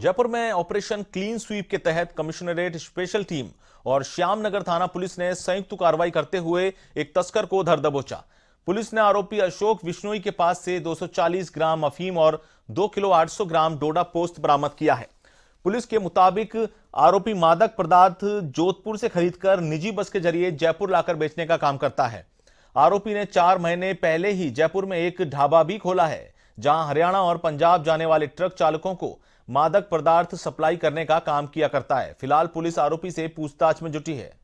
जयपुर में operation clean sweep के तहत कमिश्नरेट स्पेशल टीम और श्याम नगर थाना पुलिस ने संयुक्त कार्रवाई करते हुए एक तस्कर को धर दबोचा पुलिस ने आरोपी अशोक विश्नोई के पास से 240 ग्राम अफीम और 2 किलो 800 ग्राम डोडा पोस्त बरामद किया है पुलिस के मुताबिक आरोपी मादक पदार्थ जोधपुर से खरीदकर निजी बस के जरिए जयपुर लाकर बेचने का काम करता है आरोपी ने चार महीने पहले ही जयपुर में एक ढाबा भी खोला है जहां हरियाणा और पंजाब जाने वाले ट्रक चालकों को मादक पदार्थ सप्लाई करने का काम किया करता है फिलहाल पुलिस आरोपी से पूछताछ में जुटी है